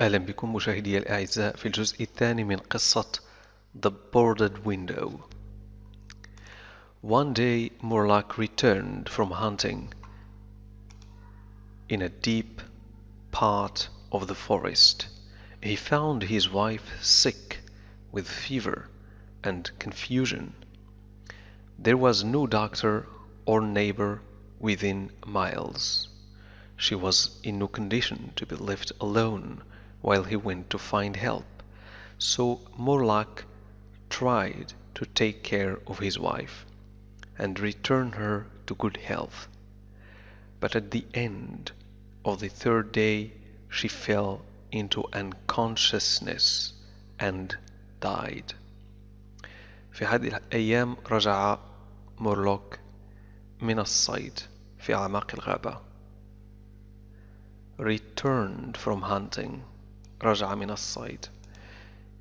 أهلا بكم مشاهدي الأعزاء في الجزء الثاني من قصة The Boarded Window One day Morlock returned from hunting in a deep part of the forest. He found his wife sick with fever and confusion. There was no doctor or neighbor within miles. She was in no condition to be left alone while he went to find help. So Morlock tried to take care of his wife and return her to good health. But at the end of the third day, she fell into unconsciousness and died. في هذه الأيام رجع مورلوك من الصيد في أعماق الغابة returned from hunting رجع من الصيد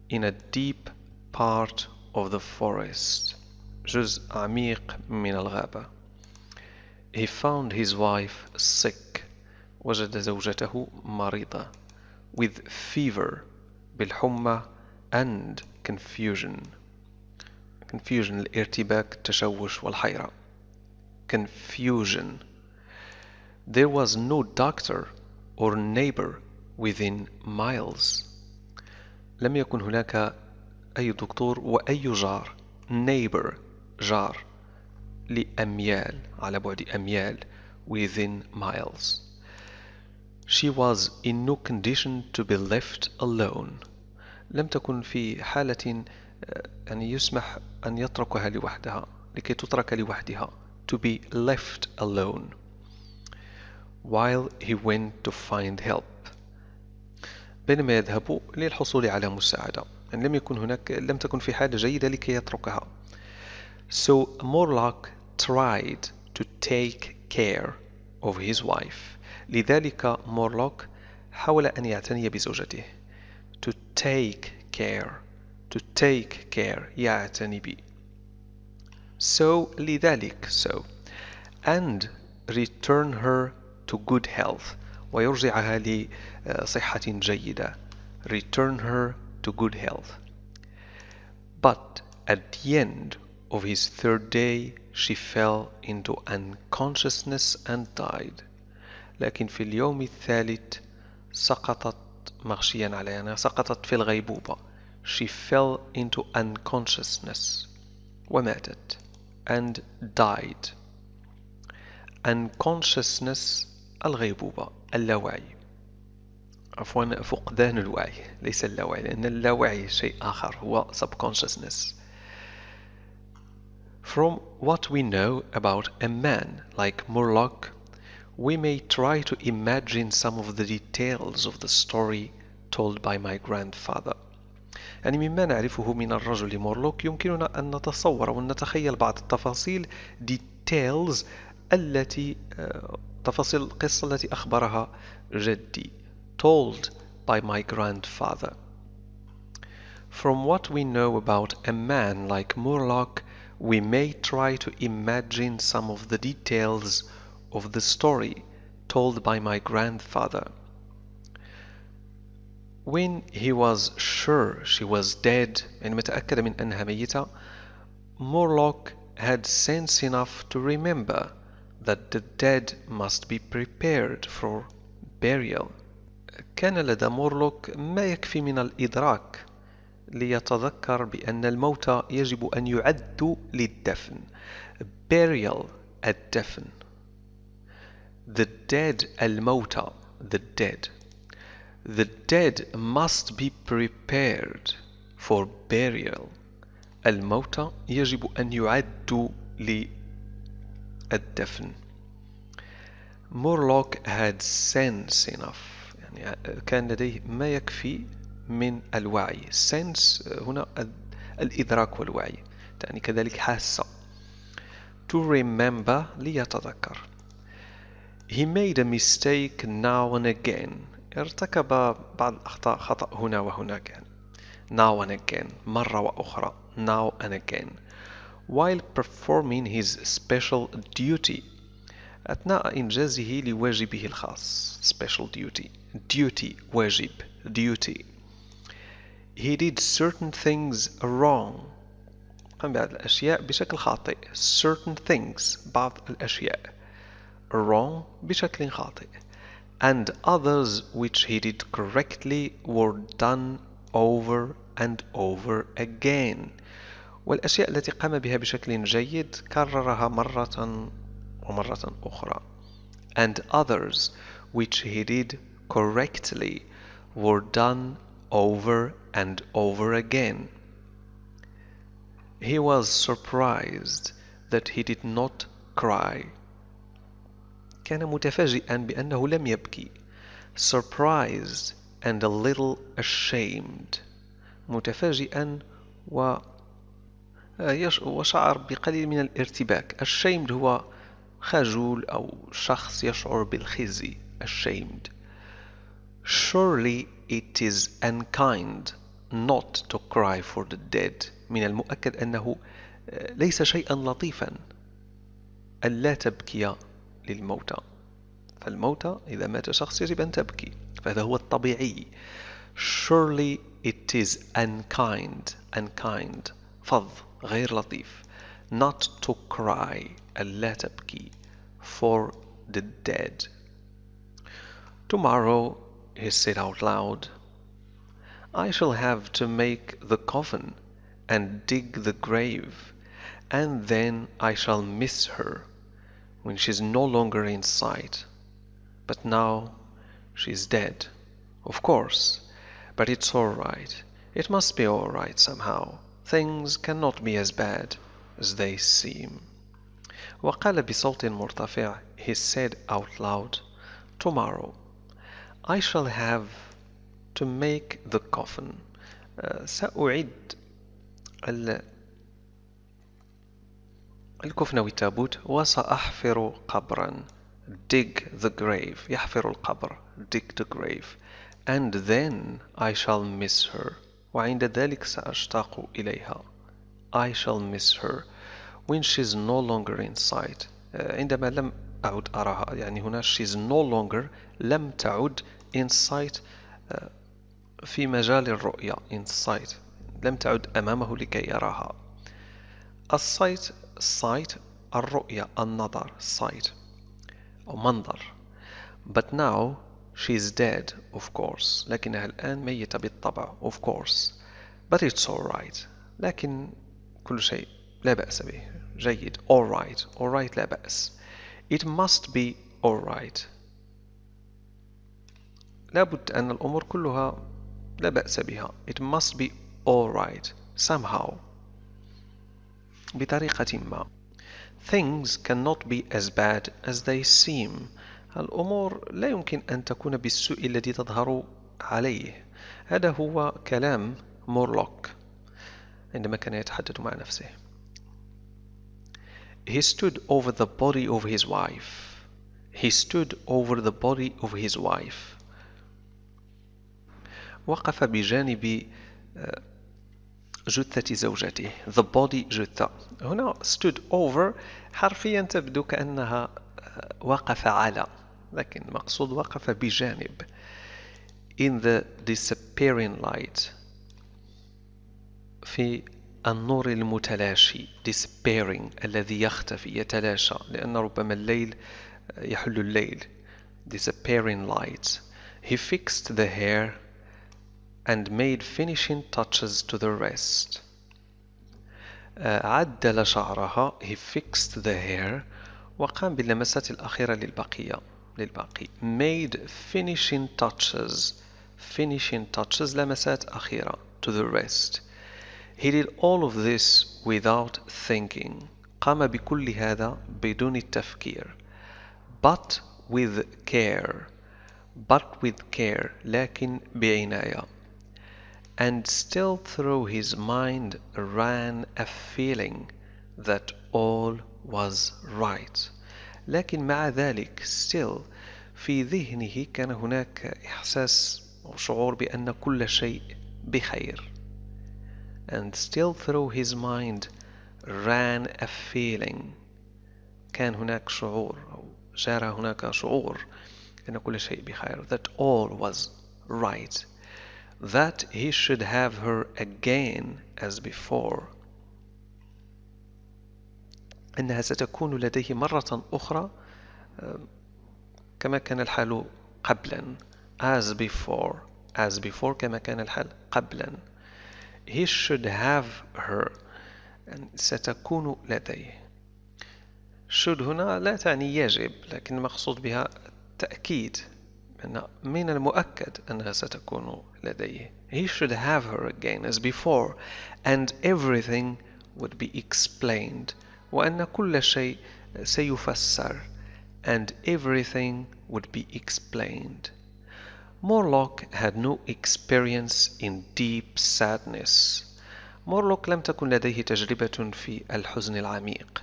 in a deep part of the forest جزء عميق من الغابة he found his wife sick وجد زوجته مريضة with fever بالحمى and confusion confusion الارتباك التشوش والحيرة confusion there was no doctor or neighbor within miles لم يكن هناك أي دكتور وأي جار neighbor جار لأميال على بعد أميال within miles She was in no condition to be left alone لم تكن في حالة يعني يسمح أن يتركها لوحدها لكي تترك لوحدها to be left alone while he went to find help بينما يذهب للحصول على مساعدة أن يعني لم يكن هناك لم تكن في حالة جيدة لكي يتركها So Morlock tried to take care of his wife لذلك مورلوك حاول أن يعتني بزوجته to take care to take care يعتني بي so لذلك so and return her to good health ويرجعها لصحة جيدة return her to good health but at the end of his third day she fell into unconsciousness and died لكن في اليوم الثالث سقطت مغشيا عليها يعني سقطت في الغيبوبة she fell into unconsciousness وماتت and died unconsciousness الغيبوبة اللاوعي عفوا فقدان الوعي ليس اللاوعي لأن اللاوعي شيء آخر هو subconsciousness From what we know about a man like Murlock, we may try to imagine some of the details of the story told by my grandfather. يعني مما نعرفه من الرجل مورلوك يمكننا أن نتصور ونتخيل بعض التفاصيل details التي تفاصيل القصة التي أخبرها جدي told by my grandfather From what we know about a man like Murlock, we may try to imagine some of the details of the story told by my grandfather. When he was sure she was dead and متأكد من Morlock had sense enough to remember that the dead must be prepared for burial كان لدى مورلوك ما يكفي من الإدراك ليتذكر بأن الموتى يجب أن يعدوا للدفن burial الدفن the dead الموتى the dead the dead must be prepared for burial الموتى يجب أن يعدوا للدفن الدفن مورلوك had sense enough يعني كان لديه ما يكفي من الوعي sense هنا الإدراك والوعي تعني كذلك حاسة to remember ليتذكر he made a mistake now and again ارتكب بعض الأخطاء خطأ هنا وهناك يعني now and again مرة وأخرى now and again while performing his special duty أثناء إنجازه لواجبه الخاص special duty duty واجب duty he did certain things wrong قام بعض الأشياء بشكل خاطئ certain things بعض الأشياء wrong بشكل خاطئ and others which he did correctly were done over and over again والأشياء التي قام بها بشكل جيد كررها مرة ومرة أخرى and others which he did correctly were done over and over again. He was surprised that he did not cry. كان متفاجئا بأنه لم يبكي. Surprised and a little ashamed. متفاجئا و آه، وشعر بقليل من الارتباك الشيمد هو خجول أو شخص يشعر بالخزي ashamed surely it is unkind not to cry for the dead من المؤكد أنه آه، ليس شيئا لطيفا ألا تبكي للموتى فالموتى إذا مات شخص يجب أن تبكي فهذا هو الطبيعي surely it is unkind unkind فظ غير لطيف not to cry ألا تبكي for the dead tomorrow he said out loud I shall have to make the coffin and dig the grave and then I shall miss her when she's no longer in sight but now she's dead of course but it's all right it must be all right somehow things cannot be as bad as they seem. وقال بصوت مرتفع he said out loud tomorrow I shall have to make the coffin uh, سأعد الكفن والتابوت وسأحفر قبرا dig the grave يحفر القبر dig the grave and then I shall miss her وعند ذلك سأشتاق إليها I shall miss her when she's no longer in sight آه، عندما لم أعد أراها يعني هنا she's no longer لم تعد in sight آه، في مجال الرؤية in sight لم تعد أمامه لكي يراها السايت sight الرؤية النظر sight أو منظر but now She is dead, of course لكنها الآن ميتة بالطبع of course But it's alright لكن كل شيء لا بأس به جيد alright alright لا بأس It must be alright لابد أن الأمور كلها لا بأس بها It must be alright somehow بطريقة ما Things cannot be as bad as they seem الأمور لا يمكن أن تكون بالسوء الذي تظهر عليه هذا هو كلام مورلوك عندما كان يتحدث مع نفسه He stood over the body of his wife. He stood over the body of his wife. وقف بجانب آه، جثة زوجته the body جثة هنا stood over حرفيا تبدو كأنها آه، وقف على لكن المقصود وقف بجانب in the disappearing light في النور المتلاشي disappearing الذي يختفي يتلاشى لأن ربما الليل يحل الليل disappearing light he fixed the hair and made finishing touches to the rest عدل شعرها he fixed the hair وقام باللمسات الأخيرة للبقية للباقي made finishing touches finishing touches لمسات أخيرة to the rest he did all of this without thinking قام بكل هذا بدون التفكير but with care but with care لكن بعناية and still through his mind ran a feeling that all was right لكن مع ذلك still في ذهنه كان هناك إحساس أو شعور بأن كل شيء بخير and still through his mind ran a feeling كان هناك شعور أو جرى هناك شعور أن كل شيء بخير that all was right that he should have her again as before أنها ستكون لديه مرة أخرى آه، كما كان الحال قبلا as before as before كما كان الحال قبلا he should have her ستكون لديه should هنا لا تعني يجب لكن مقصود بها تأكيد أن من المؤكد أنها ستكون لديه he should have her again as before and everything would be explained وأن كل شيء سيفسر and everything would be explained. Morlock had no experience in deep sadness. Morlock لم تكن لديه تجربة في الحزن العميق.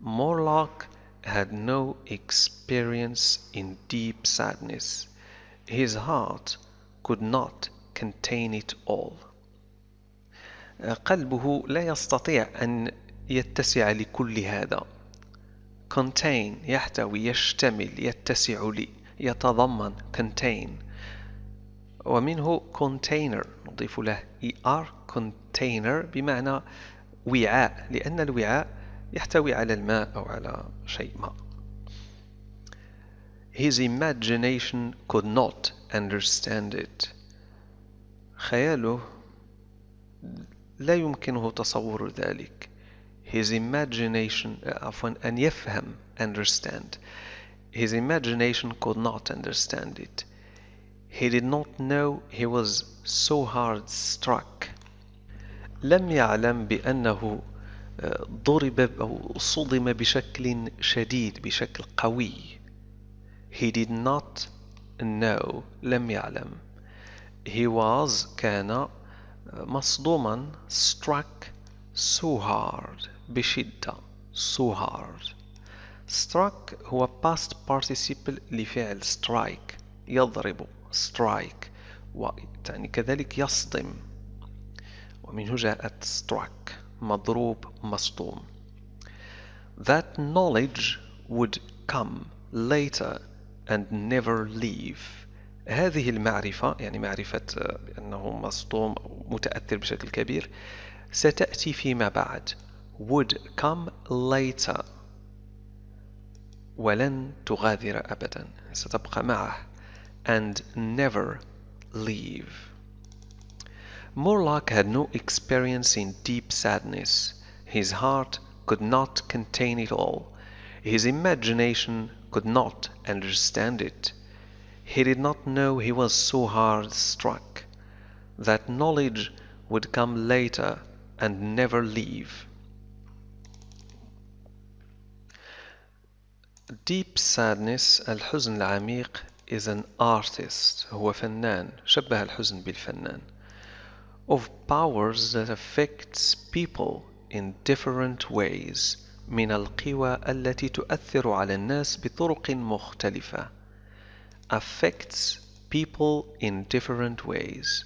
Morlock had no experience in deep sadness. His heart could not contain it all. قلبه لا يستطيع أن يتسع لكل هذا contain يحتوي يشتمل يتسع لي يتضمن contain ومنه container نضيف له er container بمعنى وعاء لأن الوعاء يحتوي على الماء أو على شيء ما His imagination could not understand it خياله لا يمكنه تصور ذلك his imagination uh, an يفهم understand his imagination could not understand it he did not know he was so hard struck لم يعلم بأنه uh, ضرب أو صدم بشكل شديد بشكل قوي he did not know لم يعلم he was كان uh, مصدوما struck so hard بشدة so hard struck هو past participle لفعل strike يضرب strike وتعني كذلك يصدم ومنه جاءت struck مضروب مصدوم that knowledge would come later and never leave هذه المعرفة يعني معرفة آه، أنه مصدوم متأثر بشكل كبير ستأتي فيما بعد would come later ولن تغادر أبدا ستبقى معه and never leave Morlock had no experience in deep sadness. His heart could not contain it all. His imagination could not understand it. He did not know he was so hard struck. That knowledge would come later and never leave. Deep sadness الحزن العميق is an artist هو فنان شبه الحزن بالفنان of powers that affects people in different ways من القوى التي تؤثر على الناس بطرق مختلفة affects people in different ways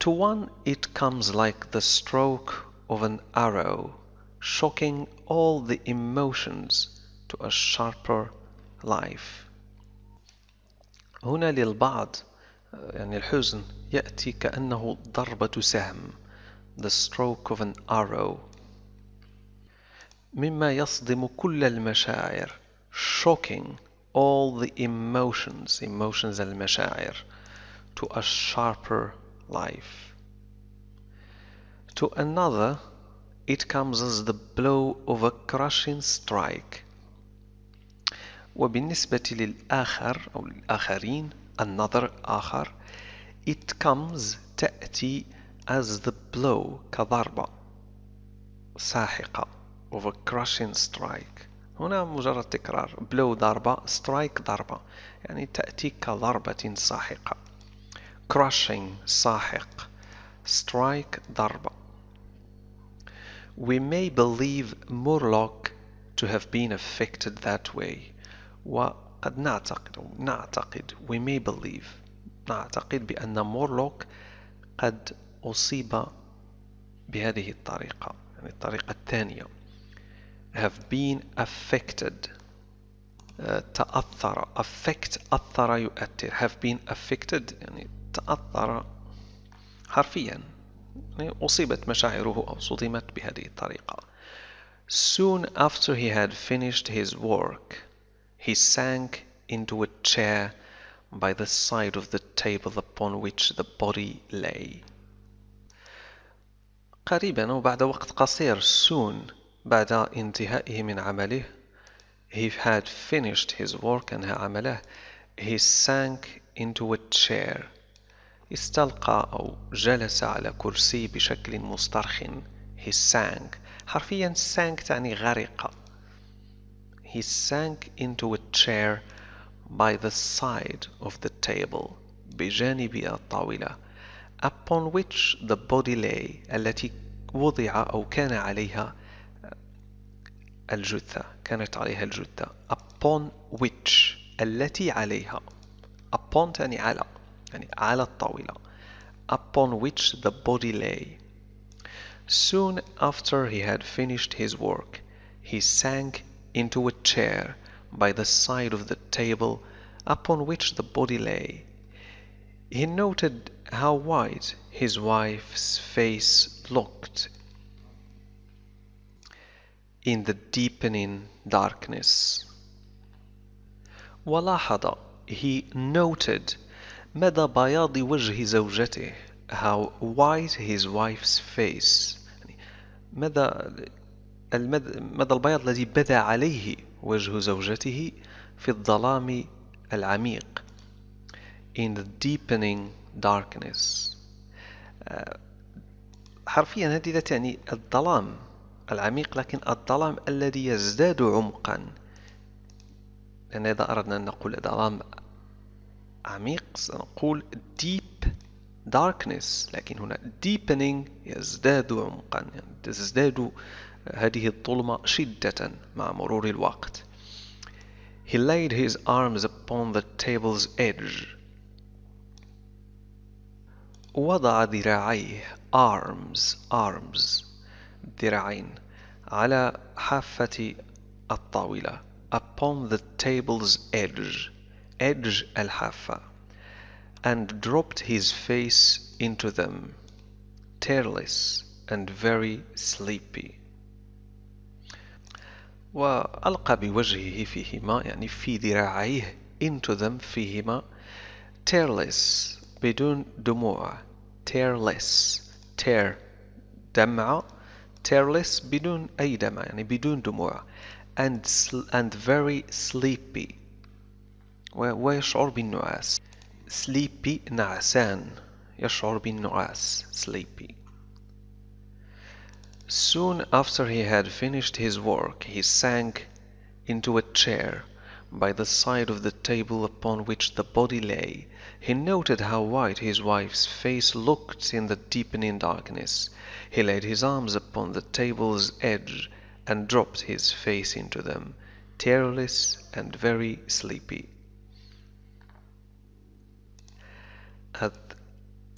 to one it comes like the stroke of an arrow shocking all the emotions to a sharper life هنا للبعض يعني الحزن يأتي كأنه ضربة سهم the stroke of an arrow مما يصدم كل المشاعر shocking all the emotions emotions المشاعر to a sharper life to another it comes as the blow of a crushing strike وبالنسبة للآخر أو للآخرين النظر آخر it comes تأتي as the blow كضربة ساحقة of a crushing strike هنا مجرد تكرار blow ضربة strike ضربة يعني تأتي كضربة ساحقة crushing ساحق strike ضربة We may believe Murloc to have been affected that way وقد نعتقد نعتقد we may believe نعتقد بأن مورلوك قد أصيب بهذه الطريقة يعني الطريقة الثانية have been affected آه، تأثر affect أثر يؤثر have been affected يعني تأثر حرفيا يعني أصيبت مشاعره أو صدمت بهذه الطريقة soon after he had finished his work He sank into a chair by the side of the table upon which the body lay. قريبا وبعد وقت قصير soon بعد انتهائه من عمله he had finished his work and عمله he sank into a chair استلقى أو جلس على كرسي بشكل مسترخٍ he sank حرفيا sank تعني غرق he sank into a chair by the side of the table بجانب الطاولة upon which the body lay التي وضع أو كان عليها الجثة كانت عليها الجثة upon which التي عليها upon تاني على يعني على الطاولة upon which the body lay Soon after he had finished his work, he sank into a chair by the side of the table upon which the body lay. He noted how white his wife's face looked in the deepening darkness. ولاحظ he noted مدى بياض وجه زوجته how white his wife's face مدى المدى البياض الذي بدا عليه وجه زوجته في الظلام العميق in the deepening darkness آه، حرفيا هذه لا تعني الظلام العميق لكن الظلام الذي يزداد عمقا لأن إذا أردنا أن نقول ظلام عميق سنقول deep darkness لكن هنا deepening يزداد عمقا يعني تزداد هذه الظلمة شدة مع مرور الوقت. He laid his arms upon the table's edge. وضع ذراعيه arms arms ذراعين على حافة الطاولة upon the table's edge edge الحافة and dropped his face into them tearless and very sleepy وألقى بوجهه فيهما يعني في ذراعيه into them فيهما tearless بدون دموع tearless tear دمعة tearless بدون أي دمعة يعني بدون دموع and, and very sleepy ويشعر بالنعاس sleepy نعسان يشعر بالنعاس sleepy Soon after he had finished his work he sank into a chair by the side of the table upon which the body lay. He noted how white his wife's face looked in the deepening darkness. He laid his arms upon the table's edge and dropped his face into them, tearless and very sleepy. At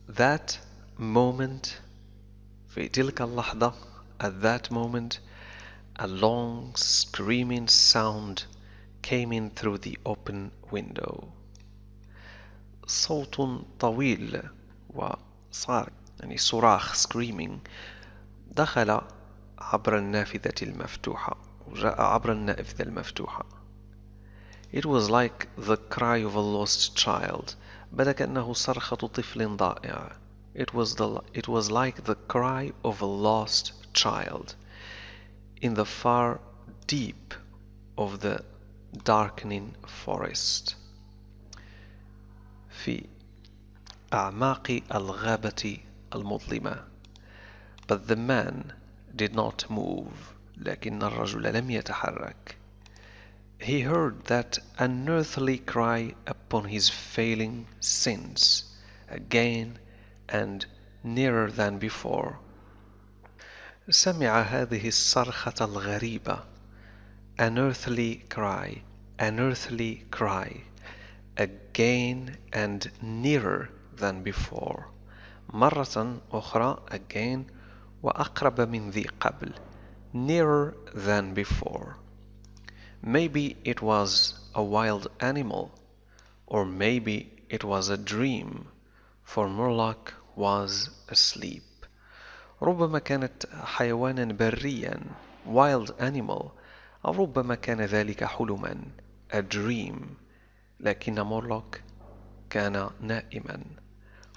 that moment في تلك at that moment a long screaming sound came in through the open window. صوت طويل وصار يعني صراخ screaming دخل عبر النافذة المفتوحة وجاء عبر النافذة المفتوحة It was like the cry of a lost child بدا كأنه صرخة طفل ضائع It was, the, it was like the cry of a lost child in the far deep of the darkening forest في أعماق الغابة المظلمة But the man did not move لكن الرجل لم يتحرك He heard that unearthly cry upon his failing sense again and nearer than before سمع هذه الصرخة الغريبة an earthly cry an earthly cry again and nearer than before مرة أخرى again وأقرب من ذي قبل nearer than before maybe it was a wild animal or maybe it was a dream for Murlock was asleep ربما كانت حيوانا بريا wild animal أو ربما كان ذلك حلما a dream لكن مورلوك كان نائما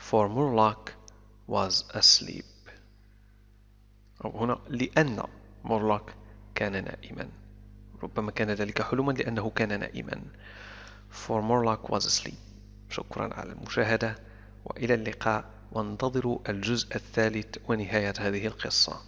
for مورلوك was asleep أو هنا لأن مورلوك كان نائما ربما كان ذلك حلما لأنه كان نائما for مورلوك was asleep شكرا على المشاهدة وإلى اللقاء وانتظروا الجزء الثالث ونهاية هذه القصة